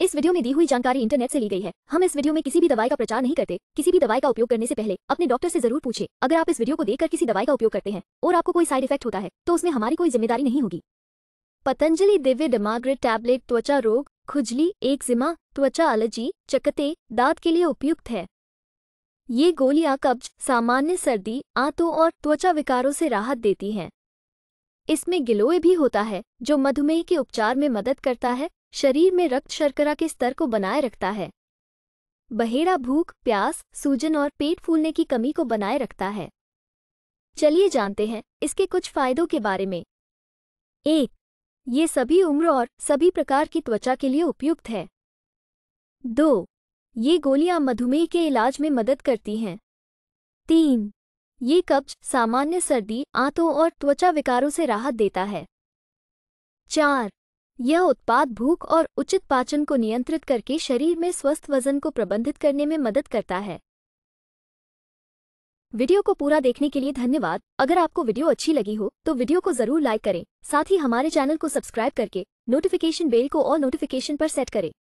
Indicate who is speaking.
Speaker 1: इस वीडियो में दी हुई जानकारी इंटरनेट से ली गई है हम इस वीडियो में किसी भी दवाई का प्रचार नहीं करते किसी भी दवाई का उपयोग करने से पहले अपने डॉक्टर से जरूर पूछे अगर आप इस वीडियो को देखकर किसी दवाई का उपयोग करते हैं और आपको कोई साइड इफेक्ट होता है तो उसमें हमारी कोई जिम्मेदारी नहीं होगी पतंजलि दिव्य डमाग्रेट टैबलेट त्वचा रोग खुजली एक त्वचा एलर्जी चकते दाँत के लिए उपयुक्त है ये गोलियां कब्ज सामान्य सर्दी आंतों और त्वचा विकारों से राहत देती हैं इसमें गिलोय भी होता है जो मधुमेह के उपचार में मदद करता है शरीर में रक्त शर्करा के स्तर को बनाए रखता है बहेड़ा भूख प्यास सूजन और पेट फूलने की कमी को बनाए रखता है चलिए जानते हैं इसके कुछ फायदों के बारे में एक ये सभी उम्र और सभी प्रकार की त्वचा के लिए उपयुक्त है दो ये गोलियां मधुमेह के इलाज में मदद करती हैं तीन ये कब्ज सामान्य सर्दी आंतों और त्वचा विकारों से राहत देता है चार यह उत्पाद भूख और उचित पाचन को नियंत्रित करके शरीर में स्वस्थ वजन को प्रबंधित करने में मदद करता है वीडियो को पूरा देखने के लिए धन्यवाद अगर आपको वीडियो अच्छी लगी हो तो वीडियो को जरूर लाइक करें साथ ही हमारे चैनल को सब्सक्राइब करके नोटिफिकेशन बेल को और नोटिफिकेशन पर सेट करें